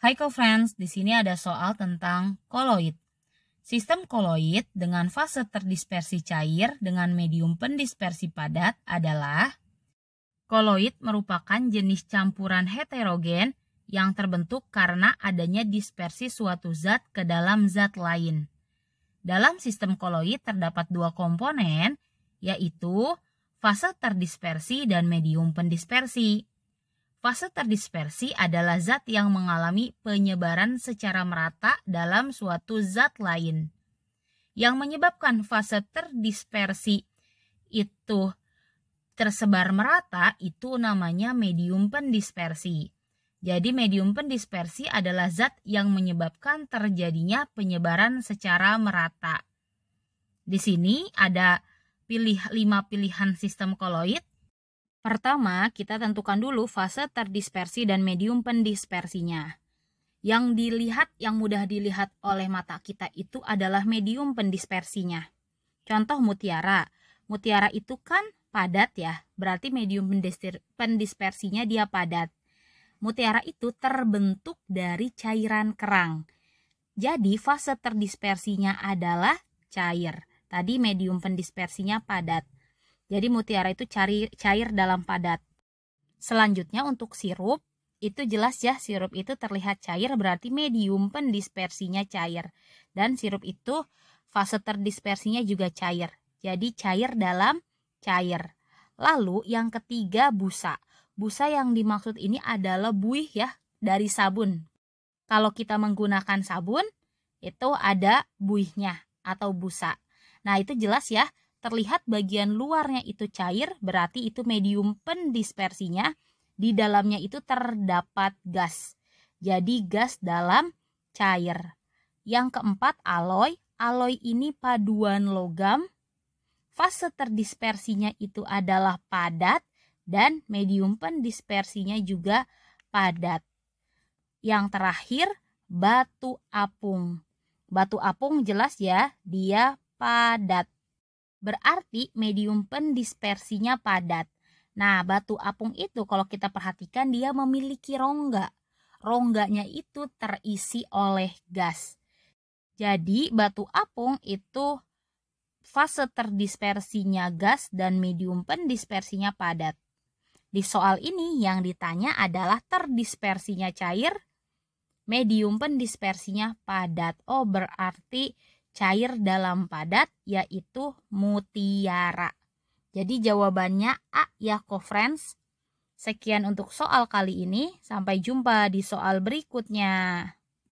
Hai friends, di sini ada soal tentang koloid. Sistem koloid dengan fase terdispersi cair dengan medium pendispersi padat adalah koloid merupakan jenis campuran heterogen yang terbentuk karena adanya dispersi suatu zat ke dalam zat lain. Dalam sistem koloid terdapat dua komponen, yaitu fase terdispersi dan medium pendispersi. Fase terdispersi adalah zat yang mengalami penyebaran secara merata dalam suatu zat lain. Yang menyebabkan fase terdispersi itu tersebar merata itu namanya medium pendispersi. Jadi medium pendispersi adalah zat yang menyebabkan terjadinya penyebaran secara merata. Di sini ada pilih 5 pilihan sistem koloid Pertama, kita tentukan dulu fase terdispersi dan medium pendispersinya. Yang dilihat, yang mudah dilihat oleh mata kita itu adalah medium pendispersinya. Contoh mutiara. Mutiara itu kan padat ya, berarti medium pendispersinya dia padat. Mutiara itu terbentuk dari cairan kerang. Jadi fase terdispersinya adalah cair. Tadi medium pendispersinya padat jadi mutiara itu cari, cair dalam padat. Selanjutnya untuk sirup, itu jelas ya sirup itu terlihat cair berarti medium pendispersinya cair. Dan sirup itu fase terdispersinya juga cair. Jadi cair dalam cair. Lalu yang ketiga busa. Busa yang dimaksud ini adalah buih ya dari sabun. Kalau kita menggunakan sabun, itu ada buihnya atau busa. Nah, itu jelas ya, terlihat bagian luarnya itu cair, berarti itu medium pendispersinya. Di dalamnya itu terdapat gas. Jadi gas dalam cair. Yang keempat, aloy. Aloy ini paduan logam. Fase terdispersinya itu adalah padat dan medium pendispersinya juga padat. Yang terakhir, batu apung. Batu apung jelas ya, dia padat berarti medium pendispersinya padat. Nah, batu apung itu kalau kita perhatikan dia memiliki rongga. Rongganya itu terisi oleh gas. Jadi, batu apung itu fase terdispersinya gas dan medium pendispersinya padat. Di soal ini yang ditanya adalah terdispersinya cair, medium pendispersinya padat. Oh, berarti cair dalam padat yaitu mutiara. Jadi jawabannya A ya friends. Sekian untuk soal kali ini, sampai jumpa di soal berikutnya.